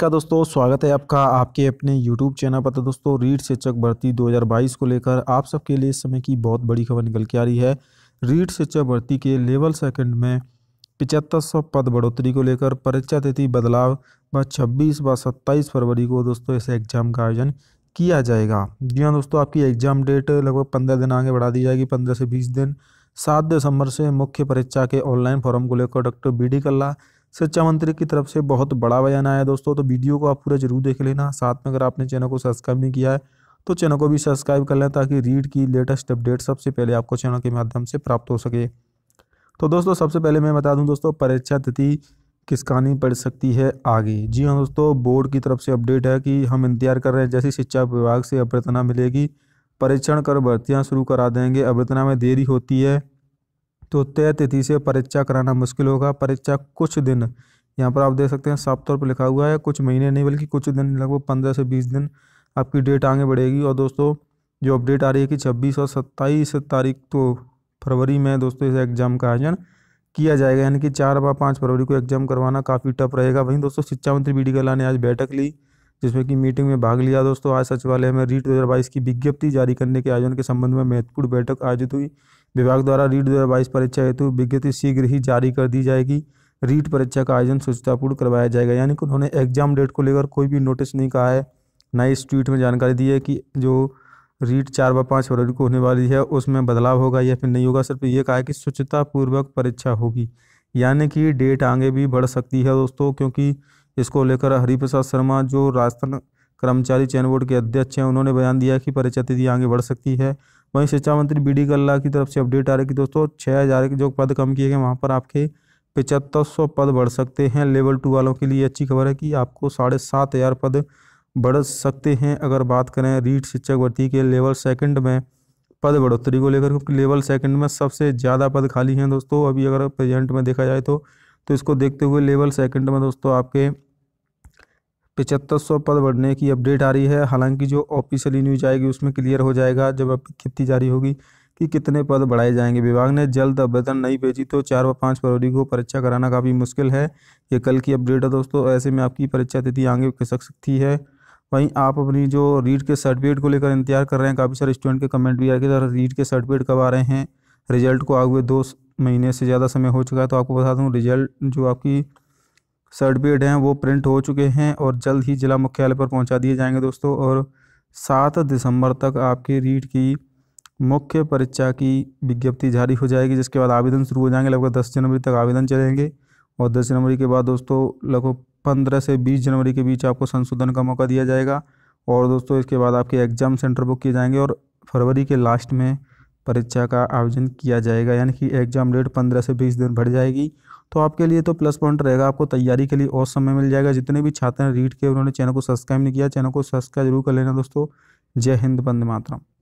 का दोस्तों स्वागत है आपका आपके अपने YouTube चैनल पर तो दोस्तों रीट शिक्षक भर्ती 2022 को लेकर आप सबके लिए इस समय की बहुत बड़ी खबर निकल के आ रही है रीट शिक्षक भर्ती के लेवल सेकंड में पिचहत्तर सौ पद बढ़ोतरी को लेकर परीक्षा तिथि बदलाव व 26 व सत्ताईस फरवरी को दोस्तों इस एग्ज़ाम का आयोजन किया जाएगा जी हाँ दोस्तों आपकी एग्ज़ाम डेट लगभग पंद्रह दिन आगे बढ़ा दी जाएगी पंद्रह से बीस दिन सात दिसंबर से मुख्य परीक्षा के ऑनलाइन फॉर्म को लेकर डॉक्टर बी डी कल्ला शिक्षा मंत्री की तरफ से बहुत बड़ा बयान आया दोस्तों तो वीडियो को आप पूरा जरूर देख लेना साथ में अगर आपने चैनल को सब्सक्राइब नहीं किया है तो चैनल को भी सब्सक्राइब कर लें ताकि रीड की लेटेस्ट अपडेट सबसे पहले आपको चैनल के माध्यम से प्राप्त हो सके तो दोस्तों सबसे पहले मैं बता दूं दोस्तों परीक्षा तिथि किसकानी पड़ सकती है आगे जी हाँ दोस्तों बोर्ड की तरफ से अपडेट है कि हम इंतजार कर रहे हैं जैसे शिक्षा विभाग से अभ्यर्थना मिलेगी परीक्षण कर भर्तियाँ शुरू करा देंगे अभ्यर्थना में देरी होती है तो तय तिथि से परीक्षा कराना मुश्किल होगा परीक्षा कुछ दिन यहाँ पर आप देख सकते हैं साफ तौर पर लिखा हुआ है कुछ महीने नहीं बल्कि कुछ दिन लगभग पंद्रह से बीस दिन आपकी डेट आगे बढ़ेगी और दोस्तों जो अपडेट आ रही है कि छब्बीस और सत्ताईस तारीख तो फरवरी में दोस्तों इस एग्ज़ाम का आयोजन किया जाएगा यानी कि चार व पाँच फरवरी को एग्जाम करवाना काफ़ी टफ रहेगा वहीं दोस्तों शिक्षा मंत्री बी डी कला ने आज बैठक ली जिसमें कि मीटिंग में भाग लिया दोस्तों आज सचिवालय में रीट दो की विज्ञप्ति जारी करने के आयोजन के संबंध में महत्वपूर्ण बैठक आयोजित हुई विभाग द्वारा रीट दो बाईस परीक्षा हेतु विज्ञप्ति शीघ्र ही जारी कर दी जाएगी रीट परीक्षा का आयोजन स्वच्छतापूर्ण करवाया जाएगा यानी कि उन्होंने एग्जाम डेट को लेकर कोई भी नोटिस नहीं कहा है ना इस ट्वीट में जानकारी दी है कि जो रीट चार व पाँच फरवरी को होने वाली है उसमें बदलाव होगा या फिर नहीं होगा सिर्फ ये कहा है कि स्वच्छतापूर्वक परीक्षा होगी यानी कि डेट आगे भी बढ़ सकती है दोस्तों क्योंकि इसको लेकर हरिप्रसाद शर्मा जो राजस्थान कर्मचारी चयन बोर्ड के अध्यक्ष हैं उन्होंने बयान दिया कि परीक्षा तिथि आगे बढ़ सकती है वहीं शिक्षा मंत्री बी डी कल्ला की तरफ से अपडेट आ रही कि दोस्तों छः हज़ार के जो पद कम किए गए वहाँ पर आपके पचहत्तर सौ पद बढ़ सकते हैं लेवल टू वालों के लिए अच्छी खबर है कि आपको साढ़े सात हज़ार पद बढ़ सकते हैं अगर बात करें रीट शिक्षक भर्ती के लेवल सेकंड में पद बढ़ोतरी को लेकर क्योंकि लेवल सेकंड में सबसे ज़्यादा पद खाली हैं दोस्तों अभी अगर प्रेजेंट में देखा जाए तो तो इसको देखते हुए लेवल सेकेंड में दोस्तों आपके पिचहत्तर सौ पद बढ़ने की अपडेट आ रही है हालांकि जो ऑफिशियली न्यूज आएगी उसमें क्लियर हो जाएगा जब विज्ञप्ति जारी होगी कि कितने पद बढ़ाए जाएंगे विभाग ने जल्द आवेदन नहीं भेजी तो चार व पाँच फरवरी को परीक्षा कराना काफ़ी मुश्किल है ये कल की अपडेट है दोस्तों ऐसे में आपकी परीक्षा तिथि आगे खिसक सकती है वहीं आप अपनी जो रीड के सर्टिफिकेट को लेकर इंतजार कर रहे हैं काफ़ी सारे स्टूडेंट के कमेंट भी आए कि रीड के सर्टिफिकेट कब आ रहे हैं रिजल्ट को आगे हुए दो महीने से ज़्यादा समय हो चुका है तो आपको बता दूँ रिजल्ट जो आपकी सर्टिफिकेट हैं वो प्रिंट हो चुके हैं और जल्द ही जिला मुख्यालय पर पहुंचा दिए जाएंगे दोस्तों और सात दिसंबर तक आपकी रीट की मुख्य परीक्षा की विज्ञप्ति जारी हो जाएगी जिसके बाद आवेदन शुरू हो जाएंगे लगभग दस जनवरी तक आवेदन चलेंगे और दस जनवरी के बाद दोस्तों लगभग पंद्रह से बीस जनवरी के बीच आपको संशोधन का मौका दिया जाएगा और दोस्तों इसके बाद आपके एग्ज़ाम सेंटर बुक किए जाएंगे और फरवरी के लास्ट में परीक्षा का आयोजन किया जाएगा यानी कि एग्ज़ाम डेट पंद्रह से बीस दिन बढ़ जाएगी तो आपके लिए तो प्लस पॉइंट रहेगा आपको तैयारी के लिए और समय मिल जाएगा जितने भी छात्र हैं रीड के उन्होंने चैनल को सब्सक्राइब नहीं किया चैनल को सब्सक्राइब जरूर कर लेना दोस्तों जय हिंद बंद मातरम